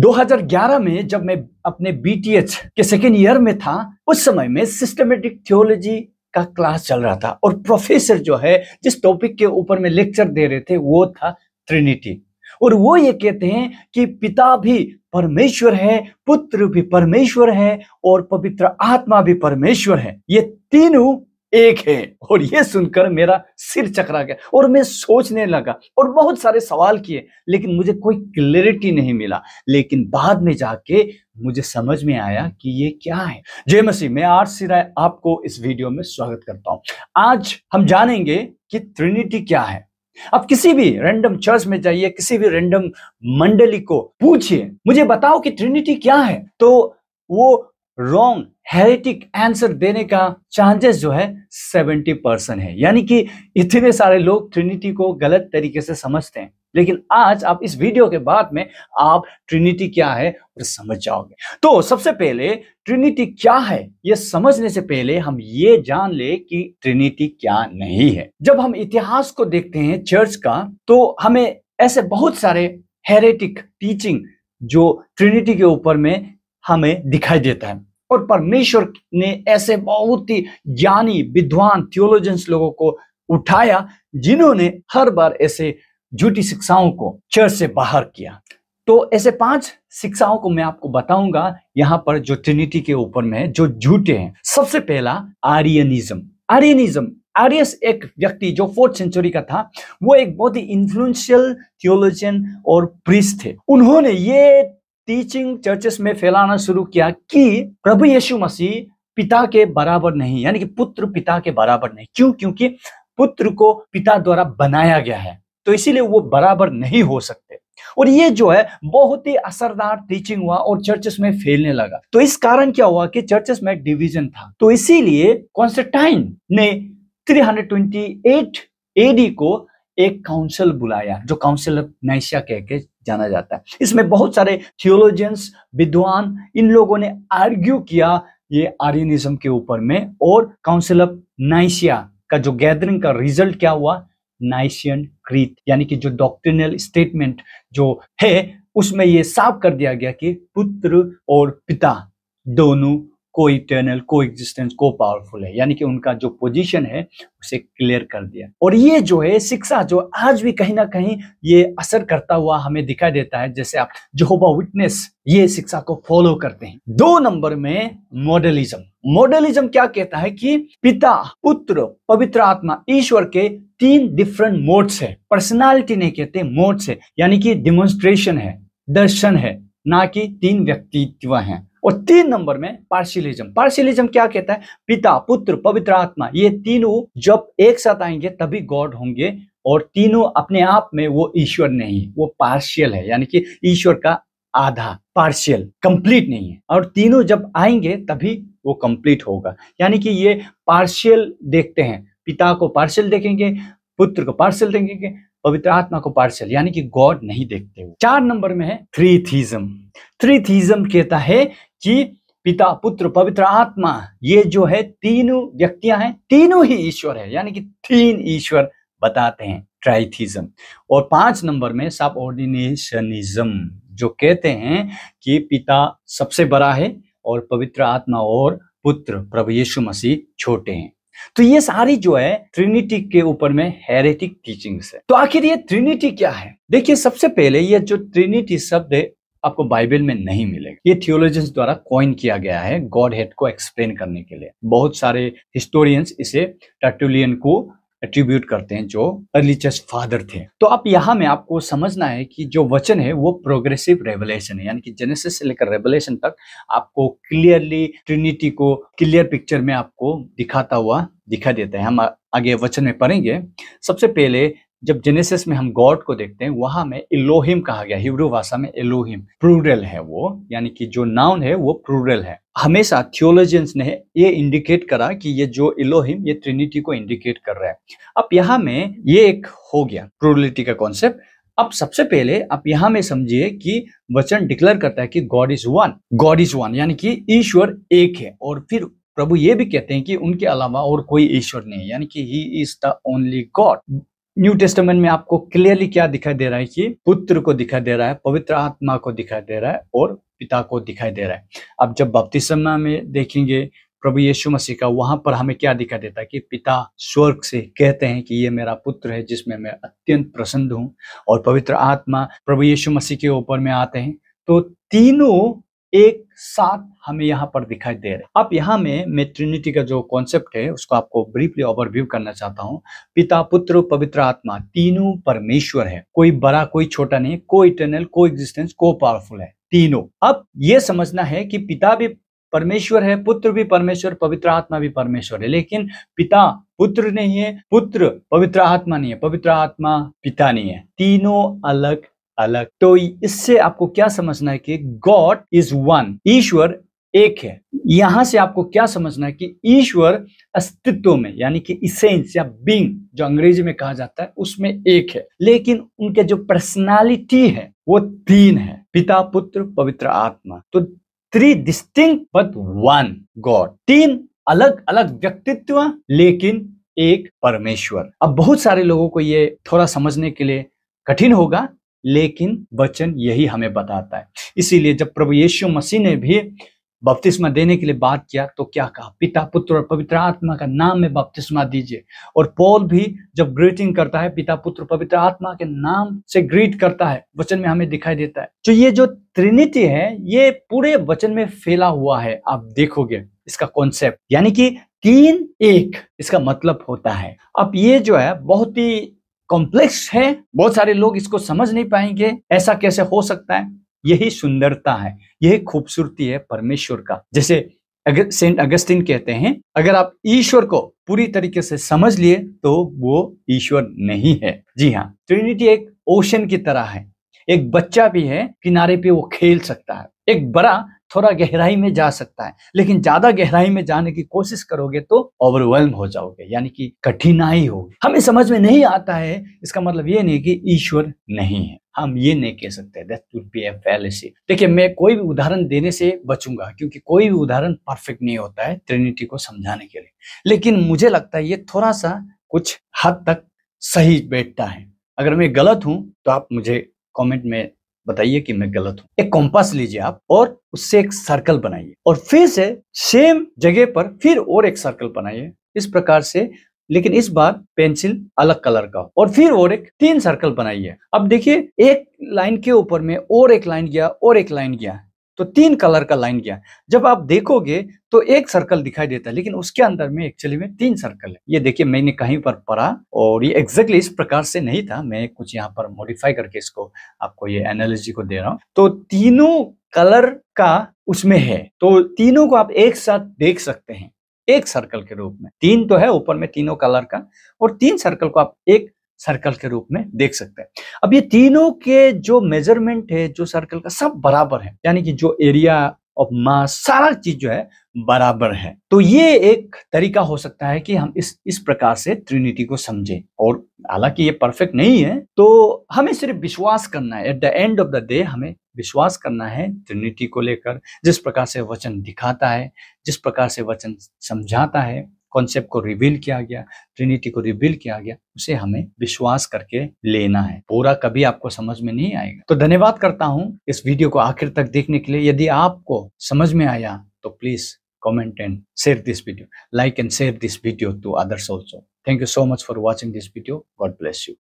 2011 में जब मैं अपने बी के सेकेंड ईयर में था उस समय में सिस्टमेटिक थियोलॉजी का क्लास चल रहा था और प्रोफेसर जो है जिस टॉपिक के ऊपर में लेक्चर दे रहे थे वो था ट्रिनिटी और वो ये कहते हैं कि पिता भी परमेश्वर है पुत्र भी परमेश्वर है और पवित्र आत्मा भी परमेश्वर है ये तीनों एक है और यह सुनकर मेरा सिर चकरा गया और मैं सोचने लगा और बहुत सारे सवाल किए लेकिन मुझे कोई क्लियरिटी नहीं मिला लेकिन बाद में जाके मुझे समझ में आया कि ये क्या है जय मसीह मैं आर सी राय आपको इस वीडियो में स्वागत करता हूं आज हम जानेंगे कि ट्रिनिटी क्या है आप किसी भी रैंडम चर्च में जाइए किसी भी रैंडम मंडली को पूछिए मुझे बताओ कि ट्रिनिटी क्या है तो वो रॉन्ग हेरिटिक आंसर देने का चांसेस जो है 70 परसेंट है यानी कि इतने सारे लोग ट्रिनिटी को गलत तरीके से समझते हैं लेकिन आज आप इस वीडियो के बाद में आप ट्रिनिटी क्या है और समझ जाओगे तो सबसे पहले ट्रिनिटी क्या है यह समझने से पहले हम ये जान ले कि ट्रिनिटी क्या नहीं है जब हम इतिहास को देखते हैं चर्च का तो हमें ऐसे बहुत सारे हेरेटिक टीचिंग जो ट्रिनिटी के ऊपर में हमें दिखाई देता है और परमेश्वर ने ऐसे बहुत ही ज्ञानी विद्वान थियोलॉजियंस लोगों को उठाया जिन्होंने हर बार ऐसे झूठी शिक्षाओं को चर्च से बाहर किया तो ऐसे पांच शिक्षाओं को मैं आपको बताऊंगा यहाँ पर जो ट्रिनिटी के ऊपर में जो झूठे हैं सबसे पहला आर्यनिज्म आर्यनिज्म आर्यस एक व्यक्ति जो फोर्थ सेंचुरी का था वो एक बहुत ही इन्फ्लुएंशियल थियोलॉजियन और प्रिस्ट थे उन्होंने ये टीचिंग चर्चेस में फैलाना शुरू किया कि प्रभु यीशु मसीह पिता के बराबर नहीं यानी कि पुत्र पिता के बराबर नहीं क्यों क्योंकि पुत्र को पिता द्वारा बनाया गया है तो इसीलिए वो बराबर नहीं हो सकते और ये जो है बहुत ही असरदार टीचिंग हुआ और चर्चेस में फैलने लगा तो इस कारण क्या हुआ कि चर्चेस में डिवीजन था तो इसीलिए कॉन्स्टेंटाइन ने 328 एडी को एक काउंसिल बुलाया जो काउंसिल ऑफ नाइसिया कह के जाना जाता है इसमें बहुत सारे थियोलॉजियंस विद्वान इन लोगों ने आर्ग्यू किया ये आर्यनिज्म के ऊपर में और काउंसिल ऑफ नाइसिया का जो गैदरिंग का रिजल्ट क्या हुआ नाइसियन क्रीत यानी कि जो डॉक्ट्रिनल स्टेटमेंट जो है उसमें ये साफ कर दिया गया कि पुत्र और पिता दोनों को इटर्नल को एग्जिस्टेंस को पावरफुल है यानी कि उनका जो पोजीशन है उसे क्लियर कर दिया और ये जो है शिक्षा जो आज भी कहीं ना कहीं ये असर करता हुआ हमें दिखाई देता है जैसे आप जोहोबा विटनेस ये शिक्षा को फॉलो करते हैं दो नंबर में मॉडलिज्म मॉडलिज्म क्या कहता है कि पिता पुत्र पवित्र आत्मा ईश्वर के तीन डिफरेंट मोड्स है पर्सनैलिटी नहीं कहते मोड्स है यानी कि डिमोन्स्ट्रेशन है दर्शन है ना कि तीन व्यक्तित्व हैं और तीन नंबर में पार्शियलिज्म पार्शियलिज्म क्या कहता है पिता पुत्र पवित्र आत्मा ये तीनों जब एक साथ आएंगे तभी गॉड होंगे और तीनों अपने आप में वो ईश्वर नहीं वो पार्शियल है यानी कि ईश्वर का आधा पार्शियल कंप्लीट नहीं है और तीनों जब आएंगे तभी वो कंप्लीट होगा यानी कि ये पार्शियल देखते हैं पिता को पार्शियल देखेंगे पुत्र को पार्शियल देखेंगे पवित्र आत्मा को पार्शियल यानी कि गॉड नहीं देखते चार नंबर में है थ्री थीजम थ्री थीजम कहता है कि पिता पुत्र पवित्र आत्मा ये जो है तीनों व्यक्तियां हैं तीनों ही ईश्वर है यानी कि तीन ईश्वर बताते हैं ट्राइथिज्म और पांच नंबर में सब ऑर्डिनेशनिज्म जो कहते हैं कि पिता सबसे बड़ा है और पवित्र आत्मा और पुत्र प्रभु यीशु मसीह छोटे हैं तो ये सारी जो है ट्रिनिटी के ऊपर में हेरेटिक टीचिंग्स है तो आखिर ये ट्रिनिटी क्या है देखिए सबसे पहले ये जो ट्रिनिटी शब्द है आपको बाइबल में नहीं मिलेगा ये थियोलॉजिस्ट द्वारा कॉइन किया गया है गॉड हेड को एक्सप्लेन करने के लिए बहुत सारे हिस्टोरियंस इसे टर्टुलियन को एट्रीब्यूट करते हैं जो अर्ली चर्च फादर थे तो आप यहाँ में आपको समझना है कि जो वचन है वो प्रोग्रेसिव रेवलेशन है यानी कि जेनेसिस से लेकर रेवलेशन तक आपको क्लियरली ट्रिनिटी को क्लियर पिक्चर में आपको दिखाता हुआ दिखा देता है हम आगे वचन में पढ़ेंगे सबसे पहले जब जेनेसिस में हम गॉड को देखते हैं वहां में इलोहिम कहा गया हिब्रू भाषा में इलोहिम प्रूरल है वो यानी कि जो नाउन है वो प्रूरल है हमेशा थियोलॉजियंस ने ये इंडिकेट करा कि ये जो इलोहिम ये ट्रिनिटी को इंडिकेट कर रहा है अब यहाँ में ये एक हो गया प्रूरलिटी का कॉन्सेप्ट अब सबसे पहले आप यहां में समझिए कि वचन डिक्लेयर करता है कि God is one God is one यानी कि ईश्वर एक है और फिर प्रभु ये भी कहते हैं कि उनके अलावा और कोई ईश्वर नहीं यानी कि he is the only God New Testament में आपको क्लियरली क्या दिखाई दे रहा है कि पुत्र को दिखाई दे रहा है पवित्र आत्मा को दिखाई दे रहा है और पिता को दिखाई दे रहा है अब जब बपतिस्मा में देखेंगे प्रभु यीशु मसीह का वहां पर हमें क्या दिखाई देता है कि पिता स्वर्ग से कहते हैं कि ये मेरा पुत्र है जिसमें मैं अत्यंत प्रसन्न हूं और पवित्र आत्मा प्रभु यीशु मसीह के ऊपर में आते हैं तो तीनों एक सात हमें यहाँ पर दिखाई दे रहे हैं अब यहाँ में मैं ट्रिनिटी का जो कॉन्सेप्ट है उसको आपको ब्रीफली ओवरव्यू करना चाहता हूँ पिता पुत्र पवित्र आत्मा तीनों परमेश्वर है कोई बड़ा कोई छोटा नहीं कोई इंटरनल को एग्जिस्टेंस को पावरफुल है तीनों अब ये समझना है कि पिता भी परमेश्वर है पुत्र भी परमेश्वर पवित्र आत्मा भी परमेश्वर है लेकिन पिता पुत्र नहीं है पुत्र पवित्र आत्मा नहीं है पवित्र आत्मा पिता नहीं है तीनों अलग अलग तो इससे आपको क्या समझना है कि गॉड इज वन ईश्वर एक है यहां से आपको क्या समझना है कि ईश्वर अस्तित्व में यानी कि इसेंस या बींग जो अंग्रेजी में कहा जाता है उसमें एक है लेकिन उनके जो पर्सनालिटी है वो तीन है पिता पुत्र पवित्र आत्मा तो three distinct but one God तीन अलग अलग व्यक्तित्व लेकिन एक परमेश्वर अब बहुत सारे लोगों को ये थोड़ा समझने के लिए कठिन होगा लेकिन वचन यही हमें बताता है इसीलिए जब प्रभु यीशु मसीह ने भी बपतिस्मा देने के लिए बात किया तो क्या कहा पिता पुत्र और पवित्र आत्मा का नाम में बपतिस्मा दीजिए और पॉल भी जब ग्रीटिंग करता है पिता पुत्र पवित्र आत्मा के नाम से ग्रीट करता है वचन में हमें दिखाई देता है तो ये जो त्रिनिटी है ये पूरे वचन में फैला हुआ है आप देखोगे इसका कॉन्सेप्ट यानी कि तीन एक इसका मतलब होता है अब ये जो है बहुत ही कॉम्प्लेक्स है बहुत सारे लोग इसको समझ नहीं पाएंगे ऐसा कैसे हो सकता है यही सुंदरता है यही खूबसूरती है परमेश्वर का जैसे अगर सेंट अगस्टिन कहते हैं अगर आप ईश्वर को पूरी तरीके से समझ लिए तो वो ईश्वर नहीं है जी हाँ ट्रिनिटी एक ओशन की तरह है एक बच्चा भी है किनारे पे वो खेल सकता है एक बड़ा थोड़ा गहराई में जा सकता है लेकिन ज्यादा गहराई में जाने की कोशिश करोगे तो ओवरवेलम हो जाओगे यानी कि कठिनाई होगी हमें समझ में नहीं आता है इसका मतलब ये नहीं कि ईश्वर नहीं है हम ये नहीं कह सकते देखिए मैं कोई भी उदाहरण देने से बचूंगा क्योंकि कोई भी उदाहरण परफेक्ट नहीं होता है ट्रिनिटी को समझाने के लिए लेकिन मुझे लगता है ये थोड़ा सा कुछ हद तक सही बैठता है अगर मैं गलत हूं तो आप मुझे कमेंट में बताइए कि मैं गलत हूँ एक कॉम्पास लीजिए आप और उससे एक सर्कल बनाइए और फिर से सेम जगह पर फिर और एक सर्कल बनाइए इस प्रकार से लेकिन इस बार पेंसिल अलग कलर का और फिर और एक तीन सर्कल बनाइए अब देखिए एक लाइन के ऊपर में और एक लाइन गया और एक लाइन गया तो तीन कलर का लाइन गया जब आप देखोगे तो एक सर्कल दिखाई देता है लेकिन उसके अंदर में एक्चुअली में तीन सर्कल है ये देखिए मैंने कहीं पर पढ़ा और ये एग्जैक्टली exactly इस प्रकार से नहीं था मैं कुछ यहाँ पर मॉडिफाई करके इसको आपको ये एनालॉजी को दे रहा हूँ तो तीनों कलर का उसमें है तो तीनों को आप एक साथ देख सकते हैं एक सर्कल के रूप में तीन तो है ऊपर में तीनों कलर का और तीन सर्कल को आप एक सर्कल के रूप में देख सकते हैं अब ये तीनों के जो मेजरमेंट है जो सर्कल का सब बराबर है यानी कि जो एरिया ऑफ मास सारा चीज जो है बराबर है तो ये एक तरीका हो सकता है कि हम इस इस प्रकार से ट्रिनिटी को समझें और हालांकि ये परफेक्ट नहीं है तो हमें सिर्फ विश्वास करना है at the end of the day हमें विश्वास करना है ट्रिनिटी को लेकर जिस प्रकार से वचन दिखाता है जिस प्रकार से वचन समझाता है कॉन्सेप्ट को रिवील किया गया ट्रिनिटी को रिवील किया गया उसे हमें विश्वास करके लेना है पूरा कभी आपको समझ में नहीं आएगा तो धन्यवाद करता हूं इस वीडियो को आखिर तक देखने के लिए यदि आपको समझ में आया तो please comment and share this video like and share this video to others also thank you so much for watching this video God bless you